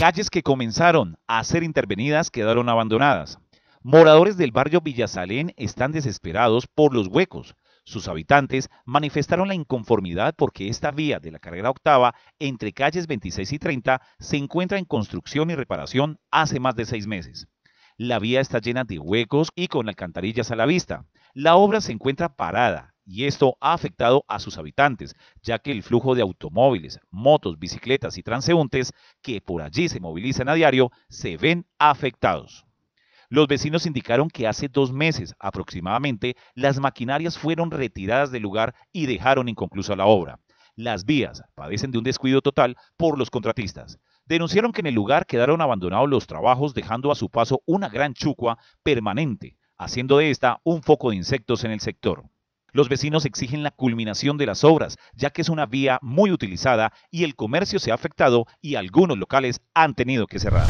Calles que comenzaron a ser intervenidas quedaron abandonadas. Moradores del barrio Villasalén están desesperados por los huecos. Sus habitantes manifestaron la inconformidad porque esta vía de la carrera octava entre calles 26 y 30 se encuentra en construcción y reparación hace más de seis meses. La vía está llena de huecos y con alcantarillas a la vista. La obra se encuentra parada, y esto ha afectado a sus habitantes, ya que el flujo de automóviles, motos, bicicletas y transeúntes que por allí se movilizan a diario se ven afectados. Los vecinos indicaron que hace dos meses aproximadamente las maquinarias fueron retiradas del lugar y dejaron inconclusa la obra. Las vías padecen de un descuido total por los contratistas. Denunciaron que en el lugar quedaron abandonados los trabajos dejando a su paso una gran chucua permanente, haciendo de esta un foco de insectos en el sector. Los vecinos exigen la culminación de las obras, ya que es una vía muy utilizada y el comercio se ha afectado y algunos locales han tenido que cerrar.